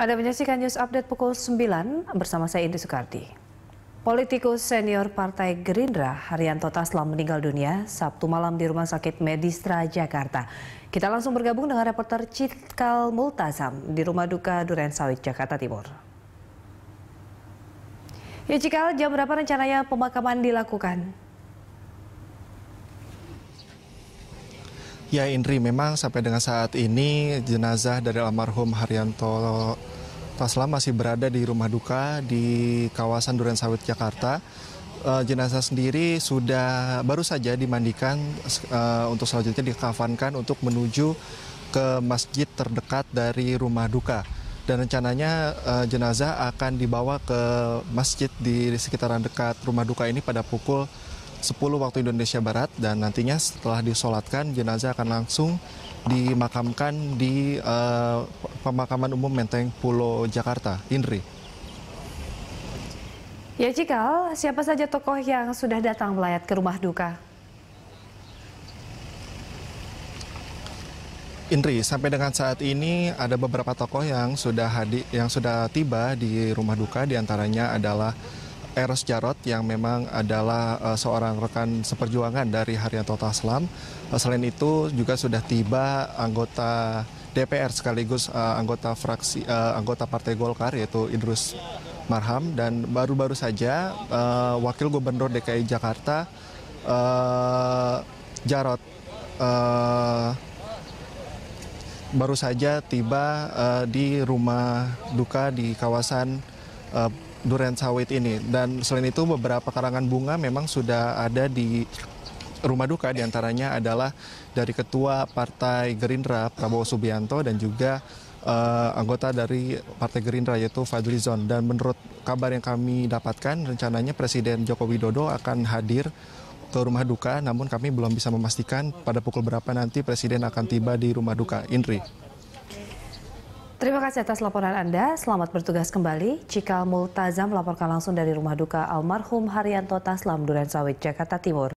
Anda menyaksikan news update pukul 9 bersama saya Indri Soekardi. Politikus senior Partai Gerindra Haryanto Taslam meninggal dunia Sabtu malam di Rumah Sakit Medistra, Jakarta. Kita langsung bergabung dengan reporter Citkal Multazam di Rumah Duka Sawit Jakarta Timur. Ya Cikal, jam berapa rencananya pemakaman dilakukan? Ya Indri, memang sampai dengan saat ini jenazah dari almarhum Haryanto Taslam masih berada di rumah duka di kawasan Duren Sawit Jakarta. Uh, jenazah sendiri sudah baru saja dimandikan uh, untuk selanjutnya dikafankan untuk menuju ke masjid terdekat dari rumah duka dan rencananya uh, jenazah akan dibawa ke masjid di sekitaran dekat rumah duka ini pada pukul 10 waktu Indonesia Barat dan nantinya setelah disolatkan jenazah akan langsung dimakamkan di uh, pemakaman umum Menteng Pulau Jakarta, Indri. Ya Cikal, siapa saja tokoh yang sudah datang melayat ke rumah duka? Indri, sampai dengan saat ini ada beberapa tokoh yang sudah hadir, yang sudah tiba di rumah duka, diantaranya adalah Eros Jarot yang memang adalah uh, seorang rekan seperjuangan dari Haryanto Taslam. Uh, eh, selain itu juga sudah tiba anggota DPR sekaligus uh, anggota fraksi uh, anggota Partai Golkar yaitu Idrus Marham dan baru-baru saja uh, Wakil Gubernur DKI Jakarta uh, Jarot uh, baru saja tiba uh, di rumah duka di kawasan uh, durian sawit ini. Dan selain itu beberapa karangan bunga memang sudah ada di rumah duka diantaranya adalah dari Ketua Partai Gerindra Prabowo Subianto dan juga uh, anggota dari Partai Gerindra yaitu Fadlizon dan menurut kabar yang kami dapatkan rencananya Presiden Joko Widodo akan hadir ke rumah duka namun kami belum bisa memastikan pada pukul berapa nanti Presiden akan tiba di rumah duka Indri. Terima kasih atas laporan Anda. Selamat bertugas kembali. Cikal Multazam melaporkan langsung dari rumah duka almarhum Haryanto Taslam Duren Sawit, Jakarta Timur.